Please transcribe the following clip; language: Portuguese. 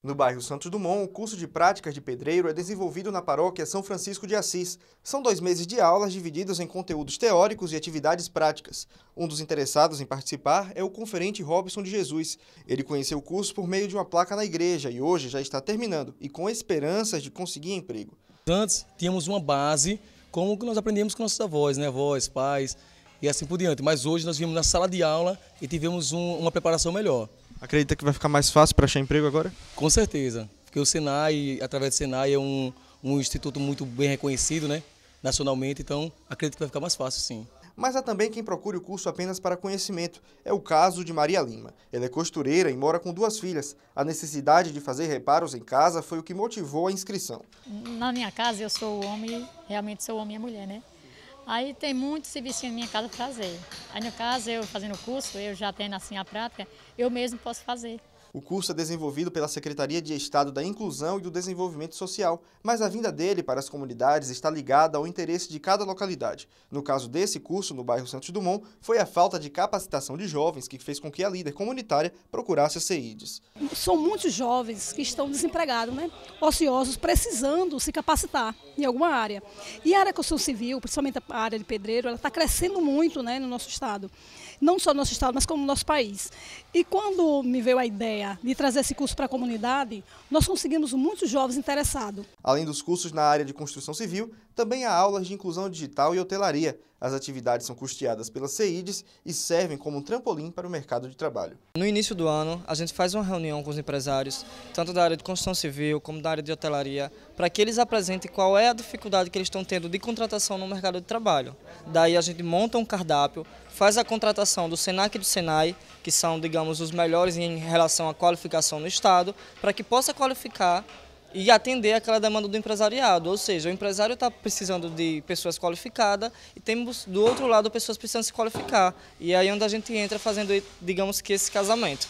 No bairro Santos Dumont, o curso de práticas de pedreiro é desenvolvido na paróquia São Francisco de Assis. São dois meses de aulas divididas em conteúdos teóricos e atividades práticas. Um dos interessados em participar é o conferente Robson de Jesus. Ele conheceu o curso por meio de uma placa na igreja e hoje já está terminando e com esperanças de conseguir emprego. Antes tínhamos uma base como que nós aprendemos com nossos avós, né? avós, pais e assim por diante. Mas hoje nós vimos na sala de aula e tivemos um, uma preparação melhor. Acredita que vai ficar mais fácil para achar emprego agora? Com certeza, porque o Senai, através do Senai, é um, um instituto muito bem reconhecido, né? Nacionalmente, então acredito que vai ficar mais fácil, sim mas há também quem procure o curso apenas para conhecimento. É o caso de Maria Lima. Ela é costureira e mora com duas filhas. A necessidade de fazer reparos em casa foi o que motivou a inscrição. Na minha casa eu sou homem, realmente sou homem e mulher, né? Aí tem muito serviço em minha casa para fazer. Aí no caso, eu fazendo o curso, eu já tendo assim a prática, eu mesmo posso fazer. O curso é desenvolvido pela Secretaria de Estado da Inclusão e do Desenvolvimento Social, mas a vinda dele para as comunidades está ligada ao interesse de cada localidade. No caso desse curso, no bairro Santos Dumont, foi a falta de capacitação de jovens que fez com que a líder comunitária procurasse a CEIDES. São muitos jovens que estão desempregados, né? ociosos, precisando se capacitar em alguma área. E a área construção civil, principalmente a área de pedreiro, ela está crescendo muito né, no nosso estado. Não só no nosso estado, mas como no nosso país. E quando me veio a ideia de trazer esse curso para a comunidade, nós conseguimos muitos jovens interessados. Além dos cursos na área de construção civil, também há aulas de inclusão digital e hotelaria. As atividades são custeadas pela CEIDES e servem como um trampolim para o mercado de trabalho. No início do ano, a gente faz uma reunião com os empresários, tanto da área de construção civil como da área de hotelaria, para que eles apresentem qual é é a dificuldade que eles estão tendo de contratação no mercado de trabalho. Daí a gente monta um cardápio, faz a contratação do SENAC e do SENAI, que são, digamos, os melhores em relação à qualificação no Estado, para que possa qualificar e atender aquela demanda do empresariado, ou seja, o empresário está precisando de pessoas qualificadas e temos do outro lado pessoas precisando se qualificar. E aí é onde a gente entra fazendo, digamos que, esse casamento.